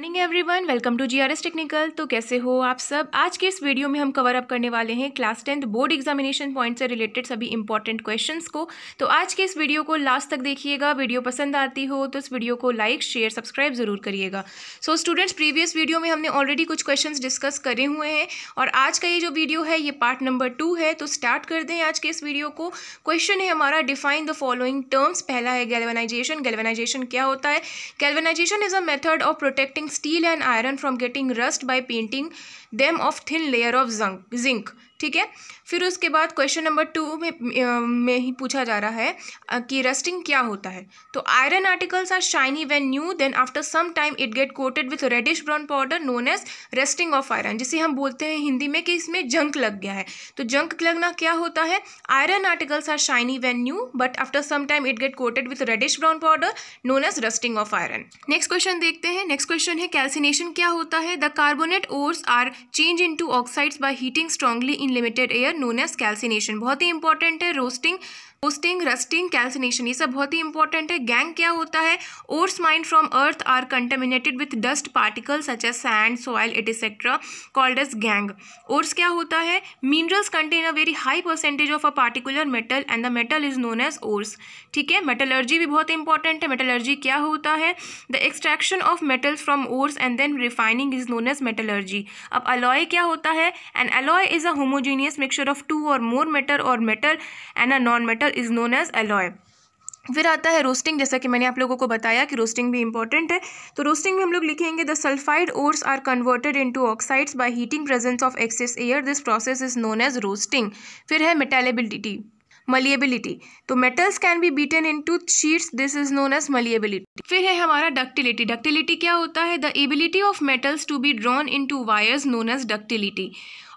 morning one welcome to G R S technical तो कैसे हो आप सब आज के इस वीडियो में हम कवर अप करने वाले हैं class tenth board examination point से रिलेटेड सभी इंपॉर्टेंट क्वेश्चंस को तो आज के इस वीडियो को लास्ट तक देखिएगा वीडियो पसंद आती हो तो इस वीडियो को लाइक शेयर सब्सक्राइब जरूर करिएगा सो स्टूडेंट्स प्रीवियस वीडियो में हमने ऑलरेडी कुछ क्वेश्चन डिस्कस करे हुए हैं और आज का ये जो वीडियो है ये पार्ट नंबर टू है तो स्टार्ट कर दें आज के इस वीडियो को क्वेश्चन है हमारा डिफाइन द फॉलोइंग टर्म्स पहला है गेलवेनाइजेशन गेलवेनाइजेशन क्या होता है galvanization is a method of protecting steel and iron from getting rust by painting them of thin layer of zinc ठीक है फिर उसके बाद क्वेश्चन नंबर टू में में ही पूछा जा रहा है कि रस्टिंग क्या होता है तो iron articles are shiny when new then after some time it get coated with reddish brown powder known as rusting of iron जिसे हम बोलते हैं हिंदी में कि इसमें जंक लग गया है तो जंक लगना क्या होता है iron articles are shiny when new but after some time it get coated with reddish brown powder known as rusting of iron next question देखते हैं नेक्स्ट क्वेश्चन है कैल्सिनेशन क्या होता है the carbonate ores are change into oxides by heating strongly in in limited air known as calcination बहुत ही important है roasting posting rusting calcination ये सब बहुत ही इंपॉर्टेंट है गैंग क्या होता है ores mined from earth are contaminated with dust particle such as sand soil it etcetera called as gangue ores क्या होता है minerals contain a very high percentage of a particular metal and the metal is known as ores ठीक है metallurgy भी बहुत important है metallurgy क्या होता है the extraction of metals from ores and then refining is known as metallurgy अब alloy क्या होता है and alloy is a homogeneous mixture of two or more metal or metal and a non metal mixture is known as alloy फिर आता है roasting जैसा कि मैंने आप लोगों को बताया कि रोस्टिंग भी इंपॉर्टेंट है तो रोस्टिंग में हम लोग लिखेंगे the sulphide ores are converted into oxides by heating presence of excess air this process is known as roasting फिर है मेटेलेबिलिटी मलिएबिलिटी तो metals can be beaten into sheets this is known as malleability फिर है हमारा ductility ductility क्या होता है the ability of metals to be drawn into wires known as ductility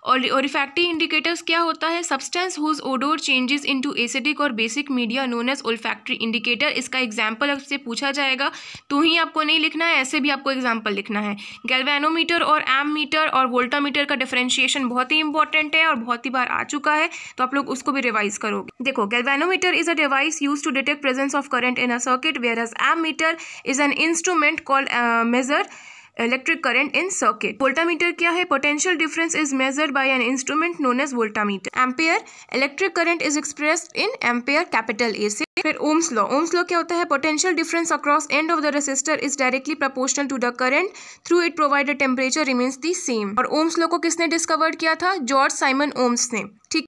और ओरिफैक्टिव इंडिकेटर्स क्या होता है substance whose odour changes into acidic or basic media known as olfactory indicator इसका एग्जाम्पल आपसे पूछा जाएगा तो ही आपको नहीं लिखना है ऐसे भी आपको एग्जाम्पल लिखना है गैल्वेनोमीटर और एम मीटर और वोल्टामीटर का डिफ्रेंशिएशन बहुत ही इंपॉर्टेंट है और बहुत ही बार आ चुका है तो आप लोग उसको भी रिवाइज करोगे देखो galvanometer is a device use to detect presence of current in a circuit whereas ammeter is an instrument called measure electric current in circuit voltameter क्या है potential difference is measure by an instrument known as voltameter ampere electric current is express in ampere capital A से फिर Ohm's law Ohm's law क्या होता है potential difference across end of the resistor is directly proportional to the current through it provide temperature remains the same और Ohm's law को किसने discover किया था जॉर्ज साइमन ओम्स ने ठीक